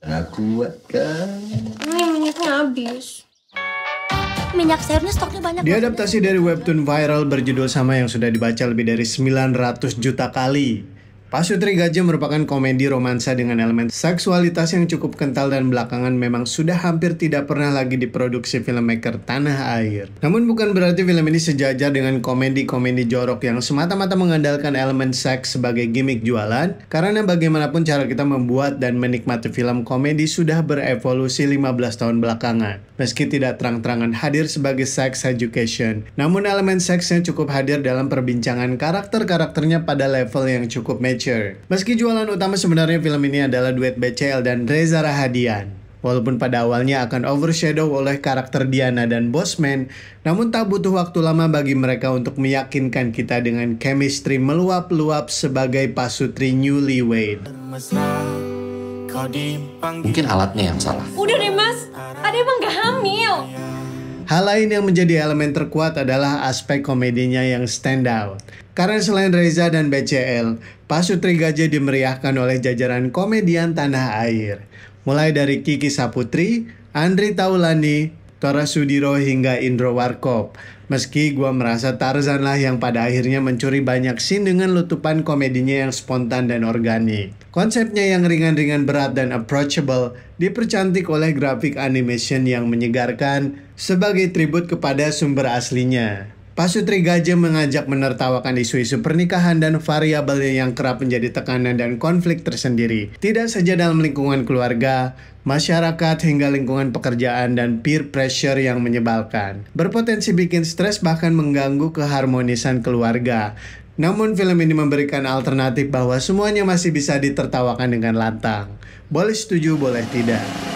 Gak nah, kuat kan? Ini minyaknya habis. Minyak sayurnya stoknya banyak. Diadaptasi dari webtoon viral berjudul sama yang sudah dibaca lebih dari 900 juta kali. Pasutri Gajah merupakan komedi romansa dengan elemen seksualitas yang cukup kental dan belakangan memang sudah hampir tidak pernah lagi diproduksi filmmaker tanah air. Namun bukan berarti film ini sejajar dengan komedi-komedi jorok yang semata-mata mengandalkan elemen seks sebagai gimmick jualan, karena bagaimanapun cara kita membuat dan menikmati film komedi sudah berevolusi 15 tahun belakangan. Meski tidak terang-terangan hadir sebagai sex education, namun elemen seksnya cukup hadir dalam perbincangan karakter-karakternya pada level yang cukup match Meski jualan utama sebenarnya film ini adalah duet BCL dan Reza Rahadian. Walaupun pada awalnya akan overshadow oleh karakter Diana dan Bosman, namun tak butuh waktu lama bagi mereka untuk meyakinkan kita dengan chemistry meluap-luap sebagai pasutri Wade. Mungkin alatnya yang salah. Udah deh mas, ada emang gak hamil. Hal lain yang menjadi elemen terkuat adalah aspek komedinya yang stand out. Karena selain Reza dan BCL, Pasutri Gajah dimeriahkan oleh jajaran komedian tanah air. Mulai dari Kiki Saputri, Andri Taulani, Tora Sudiro hingga Indro Warkop. Meski gue merasa Tarzan lah yang pada akhirnya mencuri banyak scene dengan lutupan komedinya yang spontan dan organik. Konsepnya yang ringan-ringan berat dan approachable dipercantik oleh grafik animation yang menyegarkan sebagai tribut kepada sumber aslinya. Pasutri gajah mengajak menertawakan isu-isu pernikahan dan variabelnya yang kerap menjadi tekanan dan konflik tersendiri, tidak saja dalam lingkungan keluarga, masyarakat hingga lingkungan pekerjaan dan peer pressure yang menyebalkan. Berpotensi bikin stres bahkan mengganggu keharmonisan keluarga. Namun film ini memberikan alternatif bahwa semuanya masih bisa ditertawakan dengan lantang. Boleh setuju, boleh tidak.